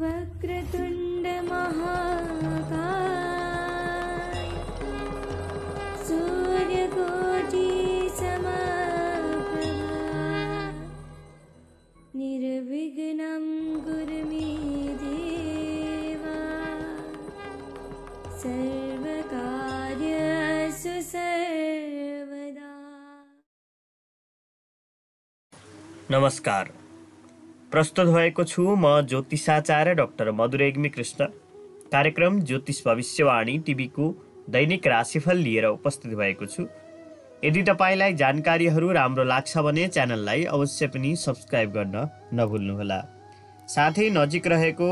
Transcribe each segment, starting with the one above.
वक्रतुण्डमहाका सूर्यकोटी समाप निर्विघ्नं गुर्मिदेवा सर्वकार्य सुसर्वदा नमस्कार प्रस्तुत भएको छु म ज्योतिषाचार्य डाक्टर मधुरेग्मी कृष्ण कार्यक्रम ज्योतिष भविष्यवाणी टिभीको दैनिक राशिफल लिएर उपस्थित भएको छु यदि तपाईँलाई जानकारीहरू राम्रो लाग्छ भने च्यानललाई अवश्य पनि सब्सक्राइब गर्न नभुल्नुहोला साथै नजिक रहेको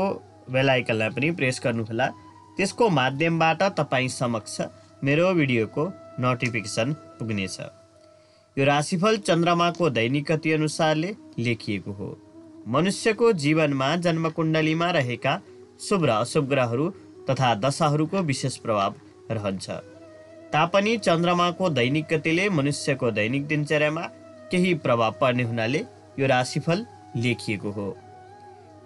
बेलायकनलाई पनि प्रेस गर्नुहोला त्यसको माध्यमबाट तपाईँ समक्ष मेरो भिडियोको नोटिफिकेसन पुग्नेछ यो राशिफल चन्द्रमाको दैनिक अनुसारले लेखिएको हो मनुष्यको जीवनमा जन्मकुण्डलीमा रहेका शुभ र अशुभ ग्रहहरू तथा दशाहरूको विशेष प्रभाव रहन्छ तापनि चन्द्रमाको दैनिक गतिले मनुष्यको दैनिक दिनचर्यामा केही प्रभाव पर्ने हुनाले यो राशिफल लेखिएको हो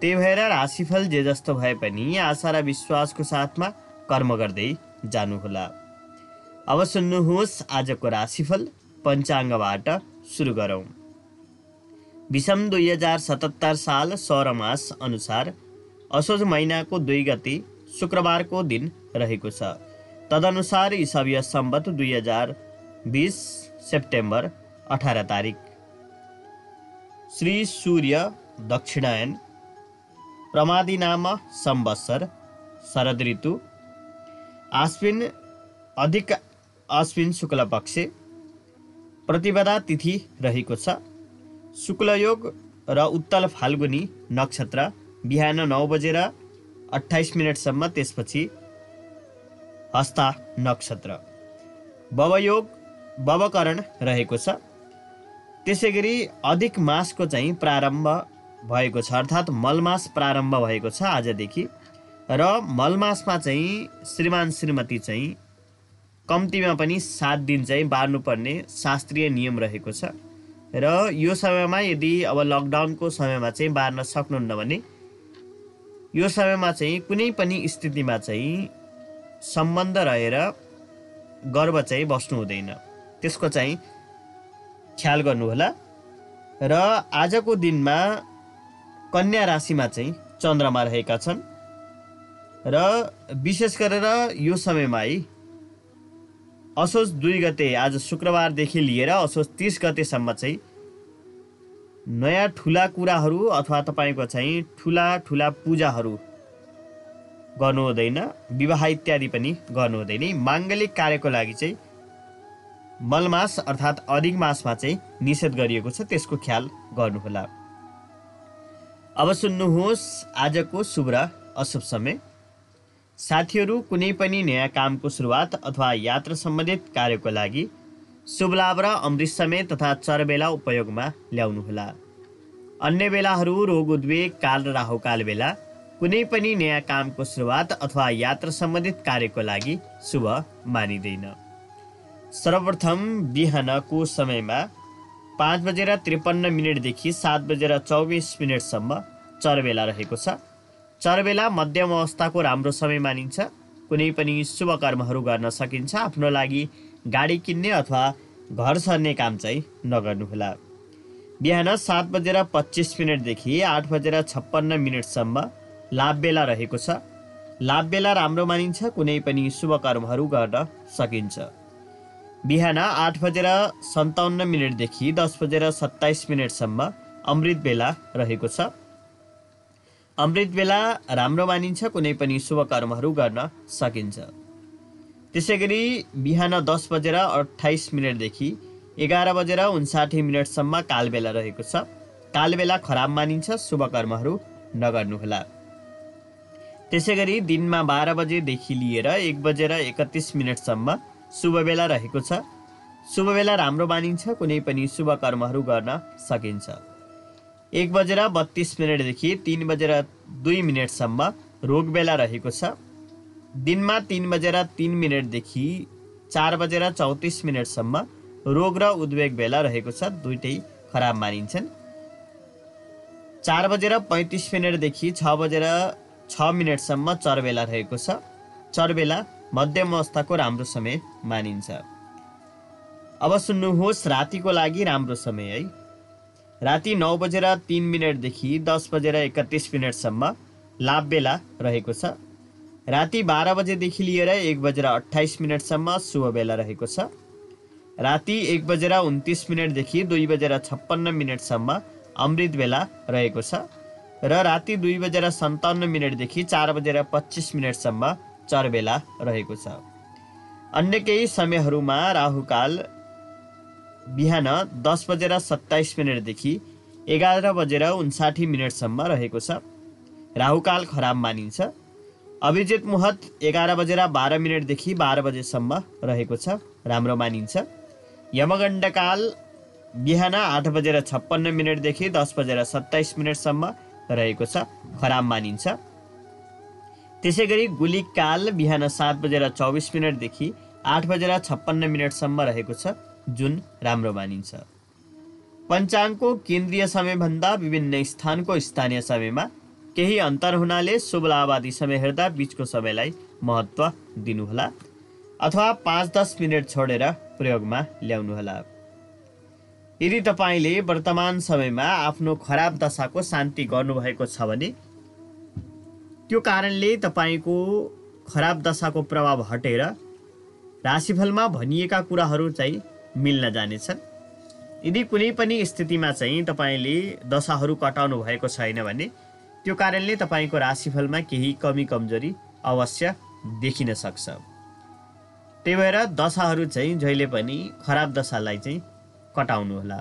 त्यही भएर राशिफल जे जस्तो भए पनि आशा र विश्वासको साथमा कर्म गर्दै जानुहोला अब सुन्नुहोस् आजको राशिफल पञ्चाङ्गबाट सुरु गरौँ विषम दुई हजार सतहत्तर साल सौरमास अनुसार असोज महिनाको दुई गति शुक्रबारको दिन रहेको छ तदनुसार इसवीय सम्बत दुई हजार बिस सेप्टेम्बर अठार तारिक श्री सूर्य दक्षिणायन प्रमादिनाम सम्वत्सर शरद ऋतु आश्विन अधिक आश्विन पक्ष प्रतिपदा तिथि रहेको छ शुक्लयोग र उत्तल फाल्गुनी नक्षत्र बिहान नौ बजेर अठाइस मिनटसम्म त्यसपछि हस्ता नक्षत्र बवयोग बवकरण रहेको छ त्यसै गरी अधिक मासको चाहिँ प्रारम्भ भएको छ अर्थात् मलमास प्रारम्भ भएको छ आजदेखि र मलमासमा चाहिँ श्रीमान श्रीमती चाहिँ कम्तीमा पनि सात दिन चाहिँ बार्नुपर्ने शास्त्रीय नियम रहेको छ र यो समयमा यदि अब लकडाउनको समयमा चाहिँ बार्न सक्नुहुन्न भने यो समयमा चाहिँ कुनै पनि स्थितिमा चाहिँ सम्बन्ध रहेर गर्व चाहिँ बस्नु हुँदैन त्यसको चाहिँ ख्याल गर्नुहोला र आजको दिनमा कन्या राशिमा चाहिँ चन्द्रमा रहेका छन् र विशेष गरेर यो समयमा है असोज दुई गते आज शुक्रबारदेखि लिएर असोज तिस गतेसम्म चाहिँ नयाँ ठुला कुराहरू अथवा तपाईँको चाहिँ ठुला ठुला पूजाहरू गर्नु हुँदैन विवाह इत्यादि पनि गर्नु हुँदैन माङ्गलिक कार्यको लागि चाहिँ मलमास अर्थात् अधिक मासमा चाहिँ निषेध गरिएको छ त्यसको ख्याल गर्नुहोला अब सुन्नुहोस् आजको शुभ र अशुभ समय साथीहरू कुनै पनि नयाँ कामको सुरुवात अथवा यात्रा सम्बन्धित कार्यको लागि शुभलाभ र अमृत समय तथा चरबेला उपयोगमा ल्याउनुहोला अन्य बेलाहरू रोग उद्वेग काल र राहुकाल बेला कुनै पनि नयाँ कामको सुरुवात अथवा यात्रा सम्बन्धित कार्यको लागि शुभ मानिँदैन सर्वप्रथम बिहानको समयमा पाँच बजेर त्रिपन्न मिनटदेखि सात बजेर चौबिस मिनटसम्म चरबेला रहेको छ चरबेला मध्यम अवस्थाको राम्रो समय मानिन्छ कुनै पनि शुभ कर्महरू गर्न सकिन्छ आफ्नो लागि गाडी किन्ने अथवा घर सर्ने काम चाहिँ नगर्नुहोला बिहान सात बजेर पच्चिस मिनटदेखि आठ बजेर छप्पन्न मिनटसम्म लाभ बेला रहेको छ लाभ बेला राम्रो मानिन्छ कुनै पनि शुभ कर्महरू गर्न सकिन्छ बिहान आठ बजेर सन्ताउन्न मिनटदेखि दस बजेर सत्ताइस मिनटसम्म अमृत बेला रहेको छ अमृत बेला राम्रो मानिन्छ कुनै पनि शुभ कर्महरू गर्न सकिन्छ त्यसै गरी बिहान दस बजेर अठाइस मिनटदेखि एघार बजेर उन्साठी मिनटसम्म कालबेला रहेको छ कालबेला खराब मानिन्छ शुभ कर्महरू नगर्नुहोला त्यसै गरी दिनमा बाह्र बजेदेखि लिएर एक बजेर एकतिस मिनटसम्म शुभ बेला रहेको छ शुभ बेला राम्रो मानिन्छ कुनै पनि शुभ कर्महरू गर्न सकिन्छ एक बजेर बत्तिस मिनटदेखि तिन बजेर दुई मिनटसम्म रोग बेला रहेको छ दिनमा तिन बजेर तिन मिनटदेखि चार बजेर चौतिस मिनटसम्म रोग र उद्वेग बेला रहेको छ दुइटै खराब मानिन्छन् चार बजेर पैँतिस मिनटदेखि छ बजेर छ मिनटसम्म चरबेला रहेको छ चरबेला मध्यम अवस्थाको राम्रो समय मानिन्छ अब सुन्नुहोस् रातिको लागि राम्रो समय है राति नौ बजेर तिन मिनटदेखि दस बजेर एकतिस मिनटसम्म लाभ बेला रहेको छ राति बाह्र बजेदेखि लिएर एक बजेर अठाइस मिनटसम्म शुभ बेला रहेको छ राति एक बजेर उन्तिस मिनटदेखि दुई बजेर छप्पन्न मिनटसम्म अमृत बेला रहेको छ र राति दुई बजेर सन्ताउन्न मिनटदेखि चार बजेर पच्चिस मिनटसम्म बेला रहेको छ अन्य केही समयहरूमा राहुकाल बिहान दस बजेर सत्ताइस मिनटदेखि एघार बजेर उन्साठी मिनटसम्म रहेको छ राहुकाल खराब मानिन्छ अभिजित मुहत एघार बजेर बाह्र मिनटदेखि बाह्र बजेसम्म रहेको छ राम्रो मानिन्छ यमगण्डकाल बिहान आठ बजेर छप्पन्न मिनटदेखि दस बजेर सत्ताइस मिनटसम्म रहेको छ खराब मानिन्छ त्यसै गरी काल बिहान सात बजेर चौबिस मिनटदेखि आठ बजेर छप्पन्न मिनटसम्म रहेको छ जुन राम्रो मानिन्छ पञ्चाङ्गको केन्द्रीय समयभन्दा विभिन्न स्थानको स्थानीय समयमा केही अन्तर हुनाले शुभ समय हेर्दा बिचको समयलाई महत्त्व दिनुहोला अथवा पाँच दस मिनट छोडेर प्रयोगमा ल्याउनुहोला यदि तपाईँले वर्तमान समयमा आफ्नो खराब दशाको शान्ति गर्नुभएको छ भने त्यो कारणले तपाईँको खराब दशाको प्रभाव हटेर राशिफलमा भनिएका कुराहरू चाहिँ मिल्न जानेछन् यदि कुनै पनि स्थितिमा चाहिँ तपाईँले दशाहरू कटाउनु भएको छैन भने त्यो कारणले तपाईँको राशिफलमा केही कमी कमजोरी अवश्य देखिन सक्छ त्यही भएर दशाहरू चाहिँ जहिले पनि खराब दशालाई चाहिँ कटाउनुहोला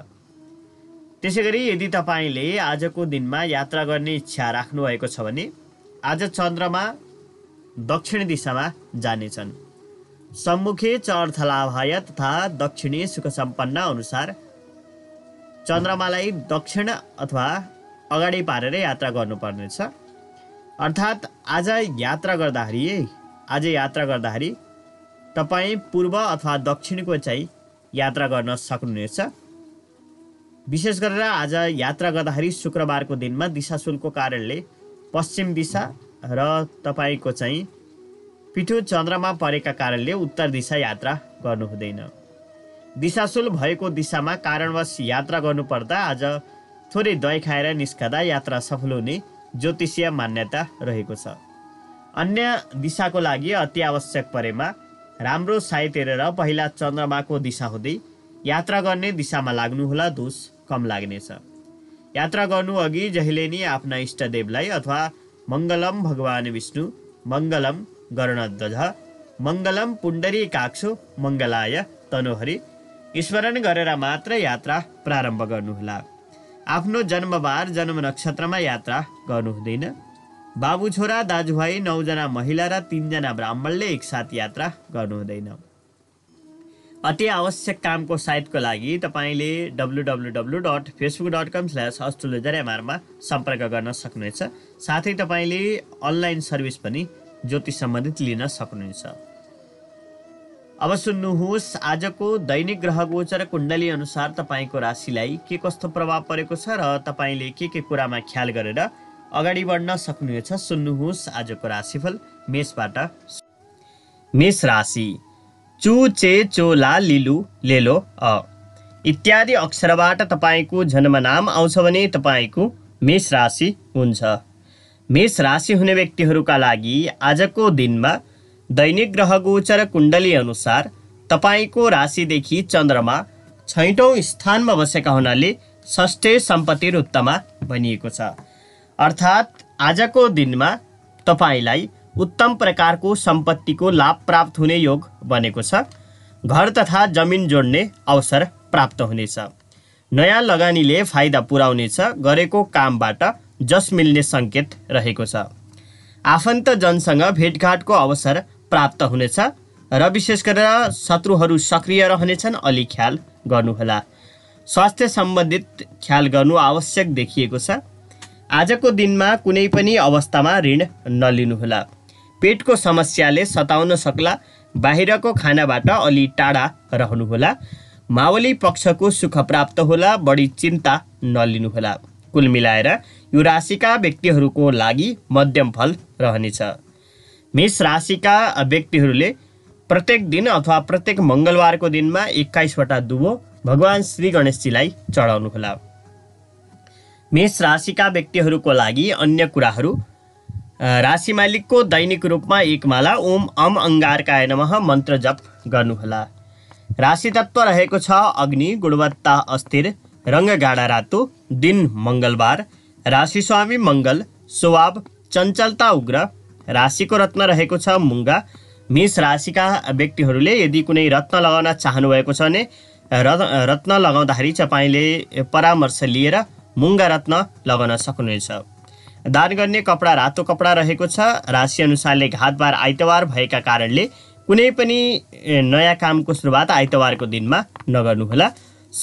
त्यसै गरी यदि तपाईँले आजको दिनमा यात्रा गर्ने इच्छा राख्नुभएको छ भने आज चन्द्रमा दक्षिण दिशामा जानेछन् सम्मुखे चरथलाभय तथा दक्षिणी सम्पन्न अनुसार चन्द्रमालाई दक्षिण अथवा अगाडि पारेर यात्रा गर्नुपर्नेछ अर्थात् आज यात्रा गर्दाखेरि आज यात्रा गर्दाखेरि तपाईँ पूर्व अथवा दक्षिणको चाहिँ यात्रा गर्न सक्नुहुनेछ विशेष गरेर आज यात्रा गर्दाखेरि शुक्रबारको दिनमा दिशाशुलको कारणले पश्चिम दिशा र तपाईँको चाहिँ पिठो चन्द्रमा परेका कारणले उत्तर दिशा यात्रा गर्नु हुँदैन दिशाशुल भएको दिशामा कारणवश यात्रा गर्नुपर्दा आज थोरै दही खाएर निस्कदा यात्रा सफल हुने ज्योतिषीय मान्यता रहेको छ अन्य दिशाको लागि अति आवश्यक परेमा राम्रो तेरेर हेरेर पहिला चन्द्रमाको दिशा हुँदै यात्रा गर्ने दिशामा लाग्नुहोला दोष कम लाग्नेछ यात्रा गर्नु अघि जहिले नै आफ्ना इष्टदेवलाई अथवा मङ्गलम भगवान विष्णु मङ्गलम गरुणध्वज मङ्गलम पुण्डरी काक्षु मङ्गलाय तनोहरी स्मरण गरेर मात्र यात्रा प्रारम्भ गर्नुहोला आफ्नो जन्मबार जन्म नक्षत्रमा यात्रा गर्नु हुँदैन बाबु छोरा दाजुभाइ नौजना महिला र तिनजना ब्राह्मणले एकसाथ यात्रा गर्नु हुँदैन अति आवश्यक कामको साइटको लागि तपाईँले W W W dot Facebook dot com slash astrologer एमआरमा सम्पर्क गर्न सक्नुहुन्छ साथै तपाईँले अनलाइन सर्भिस पनि ज्योतिष सम्बन्धित लिन सक्नुहुन्छ अब सुन्नुहोस् आजको दैनिक ग्रह गोचर कुण्डली अनुसार तपाईँको राशिलाई के कस्तो प्रभाव परेको छ र तपाईँले के के कुरामा ख्याल गरेर अगाडि बढ्न सक्नुहुनेछ सुन्नुहोस् आजको राशिफल मेषबाट मेष राशि चु चे चोला लिलु लेलो अ इत्यादि अक्षरबाट तपाईँको जन्मनाम आउँछ भने तपाईँको मेष राशि हुन्छ मेष राशि हुने व्यक्तिहरूका लागि आजको दिनमा दैनिक ग्रह गोचर कुण्डली अनुसार तपाईँको राशिदेखि चन्द्रमा छैटौँ स्थानमा बसेका हुनाले सम्पत्ति रुत्तमा भनिएको छ अर्थात् आजको दिनमा तपाईँलाई उत्तम प्रकारको सम्पत्तिको लाभ प्राप्त हुने योग बनेको छ घर तथा जमिन जोड्ने अवसर प्राप्त हुनेछ नयाँ लगानीले फाइदा पुर्याउनेछ गरेको कामबाट जस मिल्ने सङ्केत रहेको छ आफन्तजनसँग भेटघाटको अवसर प्राप्त हुनेछ र विशेष गरेर शत्रुहरू सक्रिय रहनेछन् अलि ख्याल गर्नुहोला स्वास्थ्य सम्बन्धित ख्याल गर्नु आवश्यक देखिएको छ आजको दिनमा कुनै पनि अवस्थामा ऋण नलिनुहोला पेटको समस्याले सताउन सक्ला बाहिरको खानाबाट अलि टाढा रहनुहोला मावली पक्षको सुख प्राप्त होला बढी चिन्ता नलिनुहोला कुल मिलाएर यो राशिका व्यक्तिहरूको लागि मध्यम फल रहनेछ मेष राशिका व्यक्तिहरूले प्रत्येक दिन अथवा प्रत्येक मङ्गलबारको दिनमा एक्काइसवटा दुवो भगवान् श्री गणेशजीलाई चढाउनुहोला मेष राशिका व्यक्तिहरूको लागि अन्य कुराहरू राशि मालिकको दैनिक रूपमा एक माला ओम अम अङ्गारकाय नमः मन्त्र जप गर्नुहोला राशि तत्त्व रहेको छ अग्नि गुणवत्ता अस्थिर रङ्गगाडा रातो दिन मङ्गलबार स्वामी मङ्गल स्वभाव चञ्चलता उग्र राशिको रत्न रहेको छ मुङ्गा मिस राशिका व्यक्तिहरूले यदि कुनै रत्न लगाउन चाहनुभएको छ भने रत्न लगाउँदाखेरि तपाईँले परामर्श लिएर मुङ्गा रत्न लगाउन सक्नुहुनेछ दान गर्ने कपडा रातो कपडा रहेको छ राशिअनुसारले घातबार आइतबार भएका कारणले कुनै पनि नयाँ कामको सुरुवात आइतबारको दिनमा नगर्नुहोला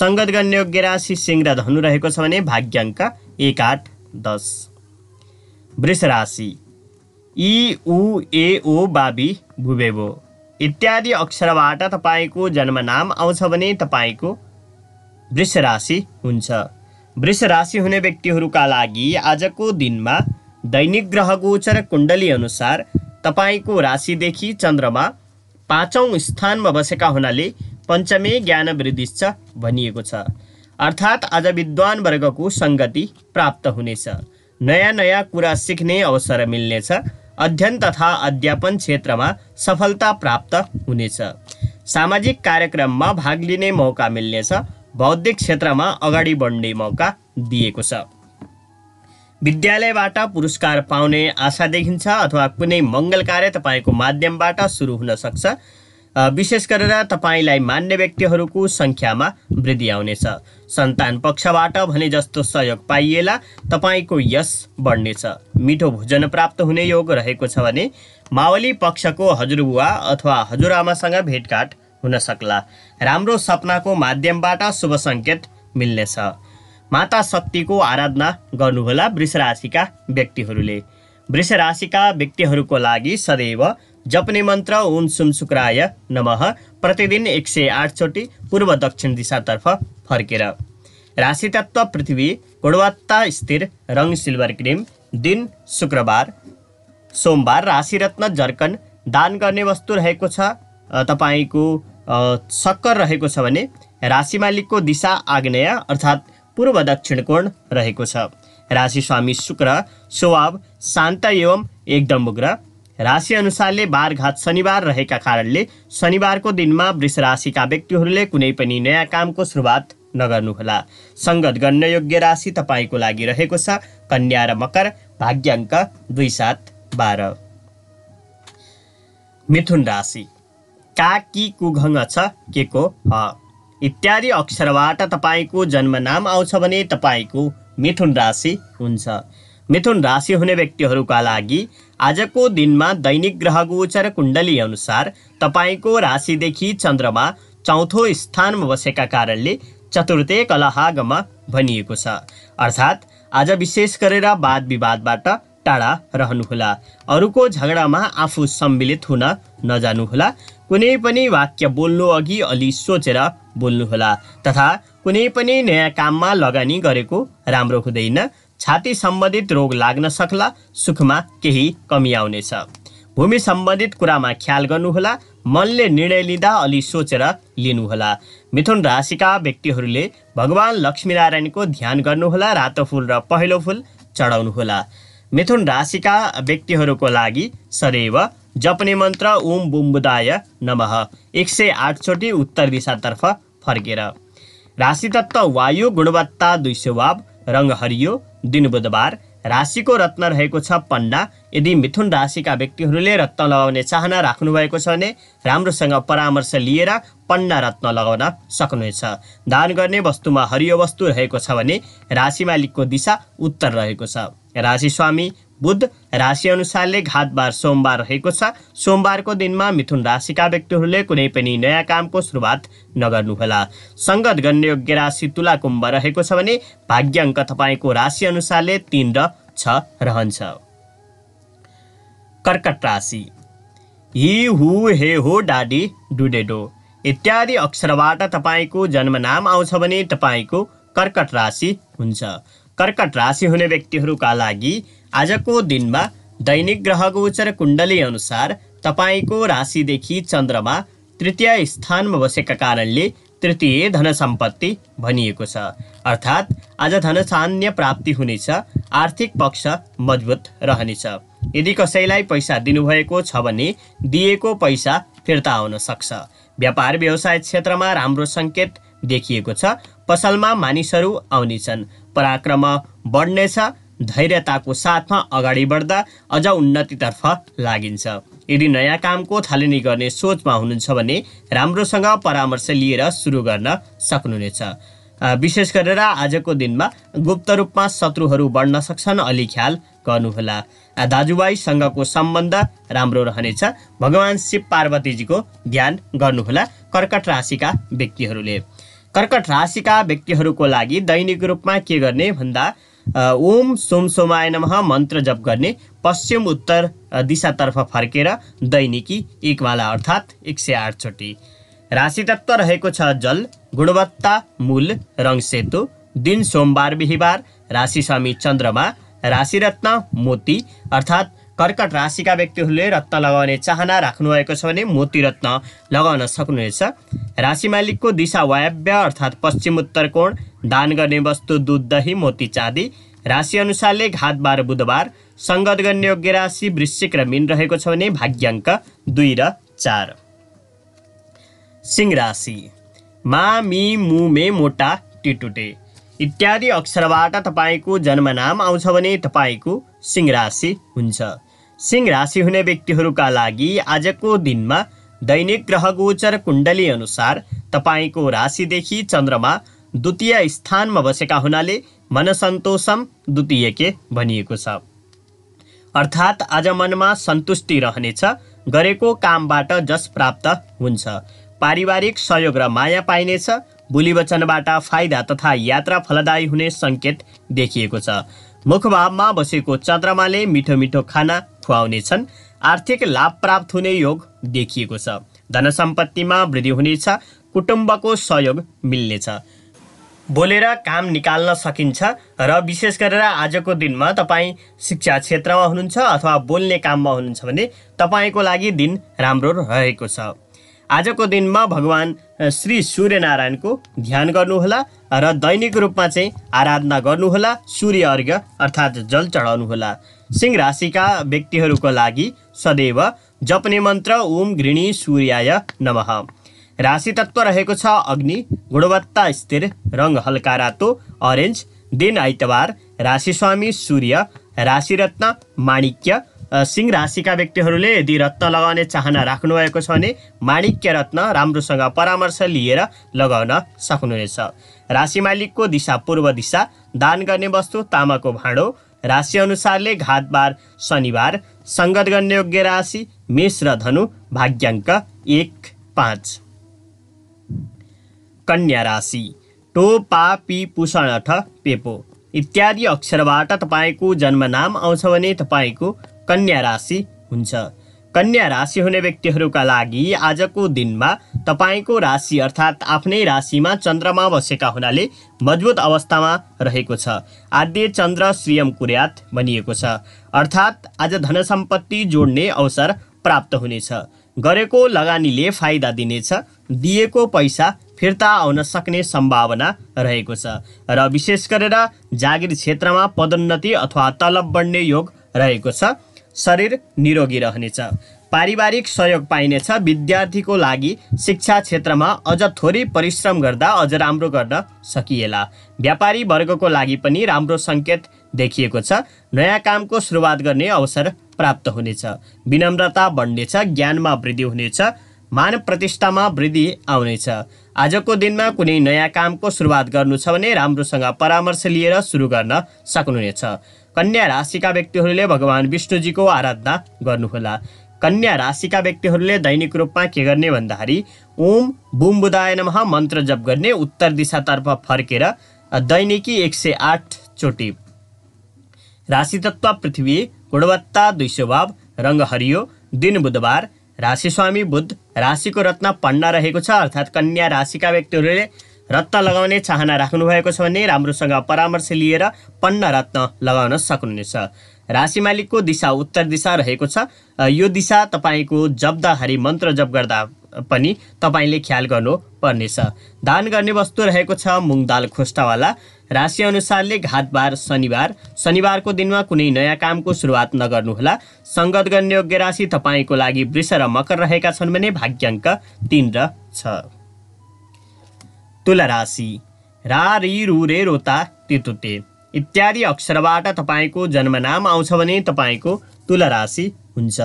सङ्गत गर्ने योग्य राशि सिंह र धनु रहेको छ भने भाग्याङ्क एक आठ दस वृष राशि इ उ ए ओ बाबी भुबेबो इत्यादि अक्षरबाट तपाईँको जन्मनाम आउँछ भने तपाईँको वृष राशि हुन्छ वृष राशि हुने व्यक्तिहरूका लागि आजको दिनमा दैनिक ग्रह गोचर कुण्डली अनुसार तपाईँको राशिदेखि चन्द्रमा पाँचौँ स्थानमा बसेका हुनाले पञ्चमे ज्ञान वृद्धिश्च भनिएको छ अर्थात् आज विद्वान वर्गको सङ्गति प्राप्त हुनेछ नयाँ नयाँ कुरा सिक्ने अवसर मिल्नेछ अध्ययन तथा अध्यापन क्षेत्रमा सफलता प्राप्त हुनेछ सामाजिक कार्यक्रममा भाग लिने मौका मिल्नेछ बौद्धिक क्षेत्रमा अगाडि बढ्ने मौका दिएको छ विद्यालयबाट पुरस्कार पाउने आशा देखिन्छ अथवा कुनै मङ्गल कार्य तपाईँको माध्यमबाट सुरु हुन सक्छ विशेष गरेर तपाईँलाई मान्य व्यक्तिहरूको सङ्ख्यामा वृद्धि आउनेछ सन्तान पक्षबाट भने जस्तो सहयोग पाइएला तपाईँको यस बढ्नेछ मिठो भोजन प्राप्त हुने योग रहेको छ भने मावली पक्षको हजुरबुवा अथवा हजुरआमासँग भेटघाट हुन सक्ला राम्रो सपनाको माध्यमबाट शुभ सङ्केत मिल्नेछ माता शक्तिको आराधना गर्नुहोला वृष राशिका व्यक्तिहरूले वृष राशिका व्यक्तिहरूको लागि सदैव जप्ने मन्त्र ओम सुम शुक्राय नम प्रतिदिन एक सय आठचोटि पूर्व दक्षिण दिशातर्फ फर्केर राशि तत्त्व पृथ्वी गुणवत्ता स्थिर रङ सिल्भर क्रिम दिन शुक्रबार सोमबार राशिरत्न जर्कन दान गर्ने वस्तु रहेको छ तपाईँको सक्कर रहेको छ भने राशि मालिकको दिशा आग्नेय अर्थात् पूर्व दक्षिण कोण रहेको छ राशि स्वामी शुक्र स्वभाव शान्त एवं एकदम उग्र राशिअनुसारले बारघात शनिबार रहेका कारणले शनिबारको दिनमा वृष राशिका व्यक्तिहरूले कुनै पनि नयाँ कामको सुरुवात नगर्नुहोला सङ्गत गर्न योग्य राशि तपाईँको लागि रहेको छ कन्या र मकर भाग्याङ्क दुई सात बाह्र मिथुन राशि का कि कुघङ छ के को ह इत्यादि अक्षरबाट तपाईँको जन्मनाम आउँछ भने तपाईँको मिथुन राशि हुन्छ मिथुन राशि हुने व्यक्तिहरूका लागि आजको दिनमा दैनिक ग्रह गोचर कुण्डली अनुसार तपाईँको राशिदेखि चन्द्रमा चौथो स्थानमा बसेका कारणले चतुर्थे कलहागमा भनिएको छ अर्थात् आज विशेष गरेर वाद विवादबाट टाढा रहनुहोला अरूको झगडामा आफू सम्मिलित हुन नजानुहोला कुनै पनि वाक्य बोल्नु अघि अलि सोचेर बोल्नुहोला तथा कुनै पनि नयाँ काममा लगानी गरेको राम्रो हुँदैन छाती सम्बन्धित रोग लाग्न सक्ला सुखमा केही कमी आउनेछ भूमि सम्बन्धित कुरामा ख्याल गर्नुहोला मनले निर्णय लिँदा अलि सोचेर लिनुहोला मिथुन राशिका व्यक्तिहरूले भगवान् लक्ष्मीनारायणको ध्यान गर्नुहोला रातो फुल र पहिलो फुल चढाउनुहोला मिथुन राशिका व्यक्तिहरूको लागि सदैव जपने मन्त्र ओम बुम्बुदाय नमः एक सय आठचोटि उत्तर दिशातर्फ फर्केर राशि वायु गुणवत्ता दुई स्वभाव रङ हरियो दिन बुधबार राशिको रत्न रहेको छ पन्ना यदि मिथुन राशिका व्यक्तिहरूले रत्न लगाउने चाहना राख्नुभएको छ भने राम्रोसँग परामर्श लिएर पन्ना रत्न लगाउन सक्नुहुनेछ दान गर्ने वस्तुमा हरियो वस्तु रहेको छ भने मालिकको दिशा उत्तर रहेको छ राशि स्वामी बुध अनुसारले घातबार सोमबार रहेको छ सोमबारको दिनमा मिथुन राशिका व्यक्तिहरूले कुनै पनि नयाँ कामको सुरुवात नगर्नुहोला सङ्गत योग्य राशि तुला कुम्भ रहेको छ भने भाग्य अङ्क तपाईँको अनुसारले तिन र छ रहन्छ कर्कट राशि हि हु हे हो डाडी डुडेडो इत्यादि अक्षरबाट तपाईँको जन्मनाम आउँछ भने तपाईँको कर्कट राशि हुन्छ कर्कट राशि हुने व्यक्तिहरूका लागि आजको दिनमा दैनिक ग्रह गोचर कुण्डली अनुसार तपाईँको राशिदेखि चन्द्रमा तृतीय स्थानमा बसेका कारणले तृतीय धन सम्पत्ति भनिएको छ अर्थात् आज धन सान्य प्राप्ति हुनेछ आर्थिक पक्ष मजबुत रहनेछ यदि कसैलाई पैसा दिनुभएको छ भने दिएको पैसा फिर्ता आउन सक्छ व्यापार व्यवसाय क्षेत्रमा राम्रो सङ्केत देखिएको छ पसलमा मानिसहरू आउनेछन् पराक्रम बढ्नेछ धैर्यताको साथमा अगाडि बढ्दा अझ उन्नतितर्फ लागिन्छ यदि नयाँ कामको थालनी गर्ने सोचमा हुनुहुन्छ भने राम्रोसँग परामर्श लिएर सुरु गर्न सक्नुहुनेछ विशेष गरेर आजको दिनमा गुप्त रूपमा शत्रुहरू बढ्न सक्छन् अलि ख्याल गर्नुहोला दाजुभाइसँगको सम्बन्ध राम्रो रहनेछ भगवान् शिव पार्वतीजीको ध्यान गर्नुहोला कर्कट राशिका व्यक्तिहरूले कर्कट राशिका व्यक्तिहरूको लागि दैनिक रूपमा के गर्ने भन्दा ओम सोम सोमाय नमः मन्त्र जप गर्ने पश्चिम उत्तर दिशातर्फ फर्केर दैनिकी एक वाला अर्थात् एक सय आठचोटि राशि रहेको छ जल गुणवत्ता मूल रङ सेतो दिन सोमबार बिहिबार राशि स्वामी चन्द्रमा राशिरत्न मोती अर्थात् कर्कट राशिका व्यक्तिहरूले रत्न लगाउने चाहना राख्नुभएको छ भने मोती रत्न लगाउन सक्नुहुनेछ राशि मालिकको दिशा वायव्य अर्थात् पश्चिम उत्तर कोण दान गर्ने वस्तु दुध दही मोती चाँदी राशि राशिअनुसारले घातबार बुधबार सङ्गत गर्ने योग्य राशि वृश्चिक र मिन रहेको छ भने भाग्याङ्क दुई र चार सिंह राशि मा मी मु मे मोटा टिटुटे इत्यादि अक्षरबाट तपाईँको जन्मनाम आउँछ भने तपाईँको सिंह राशि हुन्छ सिंह राशि हुने व्यक्तिहरूका लागि आजको दिनमा दैनिक ग्रह गोचर कुण्डली अनुसार तपाईँको राशिदेखि चन्द्रमा द्वितीय स्थानमा बसेका हुनाले मनसन्तोषम द्वितीय के भनिएको छ अर्थात् आज मनमा सन्तुष्टि रहनेछ गरेको कामबाट जस प्राप्त हुन्छ पारिवारिक सहयोग र माया पाइनेछ बोली वचनबाट फाइदा तथा यात्रा फलदायी हुने सङ्केत देखिएको छ मुखभावमा बसेको चन्द्रमाले मिठो मिठो खाना खुवाउनेछन् आर्थिक लाभ प्राप्त हुने योग देखिएको छ धन सम्पत्तिमा वृद्धि हुनेछ कुटुम्बको सहयोग मिल्नेछ बोलेर काम निकाल्न सकिन्छ र विशेष गरेर आजको दिनमा तपाईँ शिक्षा क्षेत्रमा हुनुहुन्छ अथवा बोल्ने काममा हुनुहुन्छ भने तपाईँको लागि दिन राम्रो रहेको छ आजको दिनमा भगवान् श्री सूर्यनारायणको ध्यान गर्नुहोला र दैनिक रूपमा चाहिँ आराधना गर्नुहोला सूर्य अर्घ्य अर्थात् जल चढाउनुहोला सिंह राशिका व्यक्तिहरूको लागि सदैव जप्ने मन्त्र ओम घृणी सूर्याय नम राशि तत्त्व रहेको छ अग्नि गुणवत्ता स्थिर रङ हल्का रातो अरेन्ज दिन आइतबार राशि स्वामी सूर्य राशि रत्न माणिक्य सिंह राशिका व्यक्तिहरूले यदि रत्न लगाउने चाहना राख्नुभएको छ भने माणिक्य रत्न राम्रोसँग परामर्श लिएर लगाउन सक्नुहुनेछ राशि मालिकको दिशा पूर्व दिशा दान गर्ने वस्तु तामाको भाँडो राशिअनुसारले घातबार शनिबार सङ्गत गर्ने योग्य राशि मेष र धनु भाग्याङ्क एक पाँच कन्या राशि टो पा पी पुषण अठ पेपो इत्यादि अक्षरबाट तपाईँको जन्मनाम आउँछ भने तपाईँको कन्या राशि हुन्छ कन्या राशि हुने व्यक्तिहरूका लागि आजको दिनमा तपाईँको राशि अर्थात् आफ्नै राशिमा चन्द्रमा बसेका हुनाले मजबुत अवस्थामा रहेको छ आद्य चन्द्र श्रियम कुर्यात भनिएको छ अर्थात् आज धन सम्पत्ति जोड्ने अवसर प्राप्त हुनेछ गरेको लगानीले फाइदा दिनेछ दिएको पैसा फिर्ता आउन सक्ने सम्भावना रहेको छ र विशेष गरेर जागिर क्षेत्रमा पदोन्नति अथवा तलब बढ्ने योग रहेको छ शरीर निरोगी रहनेछ पारिवारिक सहयोग पाइनेछ विद्यार्थीको लागि शिक्षा क्षेत्रमा अझ थोरै परिश्रम गर्दा अझ राम्रो गर्न सकिएला व्यापारी वर्गको लागि पनि राम्रो सङ्केत देखिएको छ नयाँ कामको सुरुवात गर्ने अवसर प्राप्त हुनेछ विनम्रता बढ्नेछ ज्ञानमा वृद्धि हुनेछ मान प्रतिष्ठामा वृद्धि आउनेछ आजको दिनमा कुनै नयाँ कामको सुरुवात गर्नु छ भने राम्रोसँग परामर्श लिएर सुरु गर्न सक्नुहुनेछ कन्या राशिका व्यक्तिहरूले भगवान् विष्णुजीको आराधना गर्नुहोला कन्या राशिका व्यक्तिहरूले दैनिक रूपमा के गर्ने भन्दाखेरि ओम बुम बुदाय नमः मन्त्र जप गर्ने उत्तर दिशातर्फ फर्केर दैनिकी एक सय चोटि राशि तत्त्व पृथ्वी गुणवत्ता दुई स्वभाव रङ्ग हरियो दिन बुधबार राशिस्वामी बुद्ध राशिको रत्न पन्ना रहेको छ अर्थात् कन्या राशिका व्यक्तिहरूले रत्न लगाउने चाहना राख्नुभएको छ भने राम्रोसँग परामर्श लिएर पन्न रत्न लगाउन सक्नुहुनेछ राशि मालिकको दिशा उत्तर दिशा रहेको छ यो दिशा तपाईँको जप्दाखेरि मन्त्र जप गर्दा पनि तपाईँले ख्याल गर्नु पर्नेछ दान गर्ने वस्तु रहेको छ मुङ दाल खोस्टावाला राशिअनुसारले घातबार शनिबार शनिबारको दिनमा कुनै नयाँ कामको सुरुवात नगर्नुहोला सङ्गत गर्ने योग्य राशि तपाईँको लागि वृष र मकर रहेका छन् भने भाग्याङ्क तिन र छ तुला राशि रा रि रु रे रोता तितुते इत्यादि अक्षरबाट तपाईँको जन्मनाम आउँछ भने तपाईँको तुला राशि हुन्छ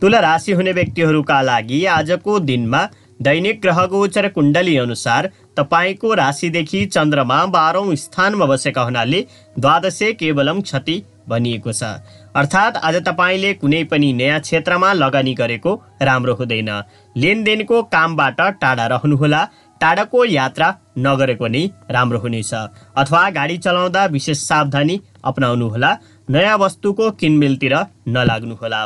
तुला राशि हुने व्यक्तिहरूका लागि आजको दिनमा दैनिक ग्रह गोचर कुण्डली अनुसार तपाईँको राशिदेखि चन्द्रमा बाह्रौँ स्थानमा बसेका हुनाले द्वादशे केवलम क्षति भनिएको छ अर्थात् आज तपाईँले कुनै पनि नयाँ क्षेत्रमा लगानी गरेको राम्रो हुँदैन लेनदेनको कामबाट टाढा रहनुहोला टाढाको यात्रा नगरेको नै राम्रो हुनेछ अथवा गाडी चलाउँदा विशेष सावधानी अप्नाउनुहोला नयाँ वस्तुको किनमेलतिर नलाग्नुहोला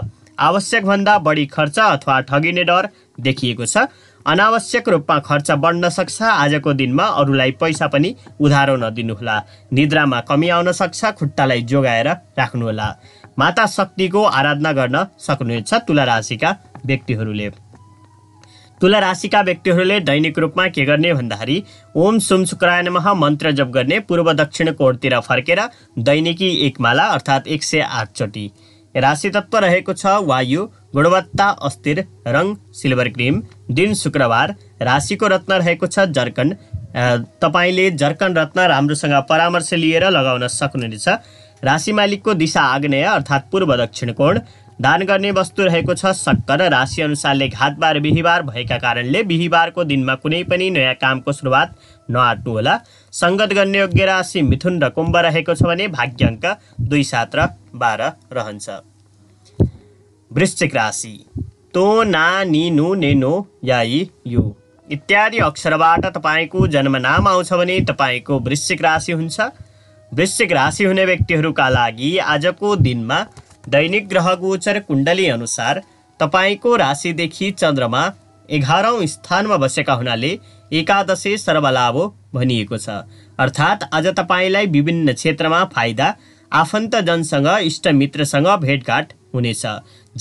आवश्यकभन्दा बढी खर्च अथवा ठगिने डर देखिएको छ अनावश्यक रूपमा खर्च बढ्न सक्छ आजको दिनमा अरूलाई पैसा पनि उधारो नदिनुहोला निद्रामा कमी आउन सक्छ खुट्टालाई जोगाएर राख्नुहोला माता शक्तिको आराधना गर्न सक्नुहुनेछ तुला राशिका व्यक्तिहरूले तुला राशिका व्यक्तिहरूले दैनिक रूपमा के गर्ने भन्दाखेरि ओम सुम शुक्राय नमः मन्त्र जप गर्ने पूर्व दक्षिण कोणतिर फर्केर दैनिकी एकमाला अर्थात् एक सय आठचोटि राशि तत्त्व रहेको छ वायु गुणवत्ता अस्थिर रङ सिल्भर क्रिम दिन शुक्रबार राशिको रत्न रहेको छ जर्कन तपाईँले जर्कन रत्न राम्रोसँग परामर्श लिएर लगाउन सक्नुहुनेछ राशि मालिकको दिशा आग्नेय अर्थात् पूर्व दक्षिण कोण दान गर्ने वस्तु रहेको छ शक्कर अनुसारले घातबार बिहिबार भएका कारणले बिहिबारको दिनमा कुनै पनि नयाँ कामको सुरुवात नआट्नुहोला सङ्गत गर्ने योग्य राशि मिथुन र कुम्भ रहेको छ भने भाग्य अङ्क दुई सात र बाह्र रहन्छ वृश्चिक राशि तो ना नु नो या याई यु इत्यादि अक्षरबाट तपाईँको जन्मनाम आउँछ भने तपाईँको वृश्चिक राशि हुन्छ वृश्चिक राशि हुने व्यक्तिहरूका लागि आजको दिनमा दैनिक ग्रह गोचर कुण्डली अनुसार तपाईँको राशिदेखि चन्द्रमा एघारौँ स्थानमा बसेका हुनाले एकादशे सर्वलाभो भनिएको छ अर्थात् आज तपाईँलाई विभिन्न क्षेत्रमा फाइदा आफन्तजनसँग इष्टमित्रसँग भेटघाट हुनेछ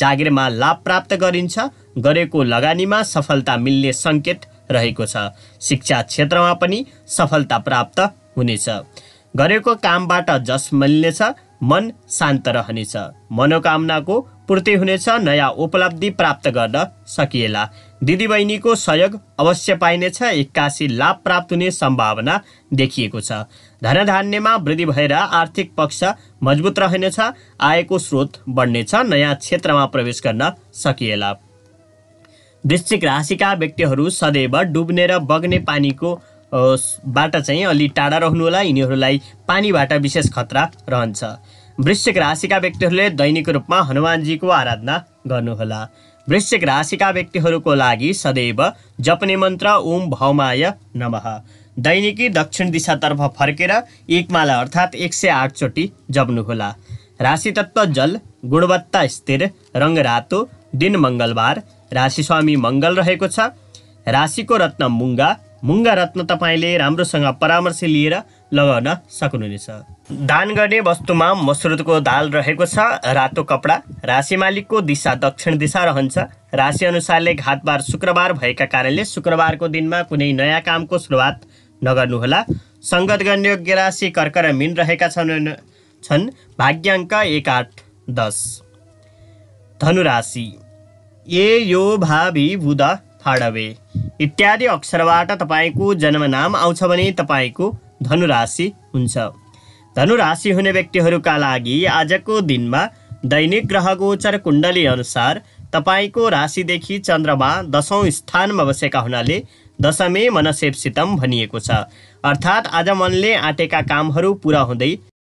जागिरमा लाभ प्राप्त गरिन्छ गरेको लगानीमा सफलता मिल्ने सङ्केत रहेको छ शिक्षा क्षेत्रमा पनि सफलता प्राप्त हुनेछ गरेको कामबाट जस मिल्नेछ मन शान्त रहनेछ मनोकामनाको पूर्ति हुनेछ नयाँ उपलब्धि प्राप्त गर्न सकिएला दिदीबहिनीको सहयोग अवश्य पाइनेछ एक्कासी लाभ प्राप्त हुने सम्भावना देखिएको छ धनधान्यमा वृद्धि भएर आर्थिक पक्ष मजबुत रहनेछ आयको स्रोत बढ्नेछ नयाँ क्षेत्रमा प्रवेश गर्न सकिएला वृश्चिक राशिका व्यक्तिहरू सदैव डुब्ने र बग्ने पानीको बाट चाहिँ अलि टाढा रहनुहोला यिनीहरूलाई पानीबाट विशेष खतरा रहन्छ वृश्चिक राशिका व्यक्तिहरूले दैनिक रूपमा हनुमानजीको आराधना गर्नुहोला वृश्चिक राशिका व्यक्तिहरूको लागि सदैव जप्ने मन्त्र ओम भौमाय नमः दैनिकी दक्षिण दिशातर्फ फर्केर एकमाला अर्थात् एक सय आठचोटि जप्नुहोला राशि तत्त्व जल गुणवत्ता स्थिर रङ रातो दिन मङ्गलबार राशिस्वामी मङ्गल रहेको छ राशिको रत्न मुङ्गा मुङ्गा रत्न तपाईँले राम्रोसँग परामर्श लिएर लगाउन सक्नुहुनेछ दान गर्ने वस्तुमा मसरुदको दाल रहेको छ रातो कपडा राशि मालिकको दिशा दक्षिण दिशा रहन्छ अनुसारले घातबार शुक्रबार भएका कारणले शुक्रबारको दिनमा कुनै नयाँ कामको सुरुवात नगर्नुहोला सङ्गत योग्य राशि कर्क र मिन रहेका छन् छन् भाग्याङ्क एक आठ दस धनुराशि ए यो भावी बुध खाडवे इत्यादि अक्षरबाट तपाईँको जन्मनाम आउँछ भने तपाईँको धनुराशि हुन्छ धनुराशि हुने व्यक्तिहरूका लागि आजको दिनमा दैनिक ग्रह गोचर कुण्डली अनुसार तपाईँको राशिदेखि चन्द्रमा दसौँ स्थानमा बसेका हुनाले दशमे मनसेपसितम भनिएको छ अर्थात् आज मनले आँटेका कामहरू पुरा हुँदै